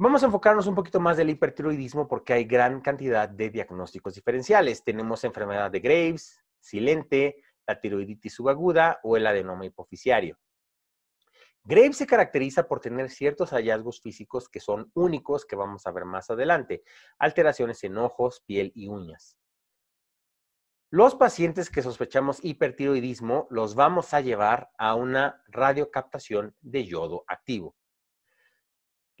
Vamos a enfocarnos un poquito más del hipertiroidismo porque hay gran cantidad de diagnósticos diferenciales. Tenemos enfermedad de Graves, silente, la tiroiditis subaguda o el adenoma hipoficiario. Graves se caracteriza por tener ciertos hallazgos físicos que son únicos, que vamos a ver más adelante, alteraciones en ojos, piel y uñas. Los pacientes que sospechamos hipertiroidismo los vamos a llevar a una radiocaptación de yodo activo.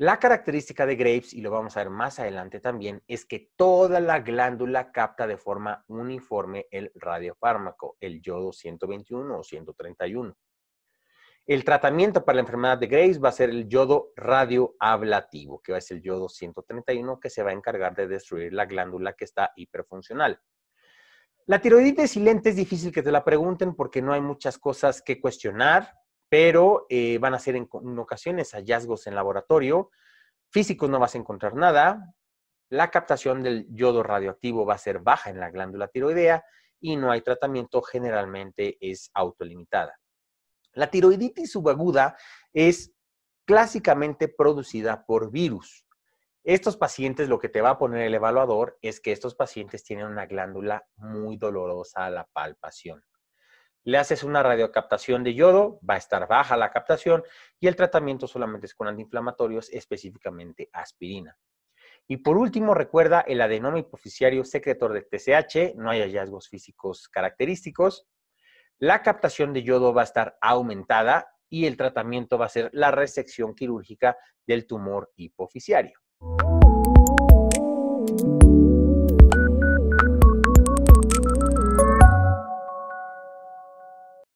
La característica de Graves, y lo vamos a ver más adelante también, es que toda la glándula capta de forma uniforme el radiofármaco, el yodo 121 o 131. El tratamiento para la enfermedad de Graves va a ser el yodo radioablativo, que va a ser el yodo 131, que se va a encargar de destruir la glándula que está hiperfuncional. La tiroiditis silente es difícil que te la pregunten porque no hay muchas cosas que cuestionar, pero eh, van a ser en, en, ocasiones hallazgos en laboratorio. Físicos no vas a encontrar nada. La captación del yodo radioactivo va a ser baja en la glándula tiroidea y no hay tratamiento, generalmente es autolimitada. La tiroiditis subaguda es clásicamente producida por virus. Estos pacientes, lo que te va a poner el evaluador es que estos pacientes tienen una glándula muy dolorosa a la palpación le haces una radiocaptación de yodo, va a estar baja la captación y el tratamiento solamente es con antiinflamatorios, específicamente aspirina. Y por último, recuerda el adenoma hipoficiario secretor de TSH, no hay hallazgos físicos característicos. La captación de yodo va a estar aumentada y el tratamiento va a ser la resección quirúrgica del tumor hipoficiario.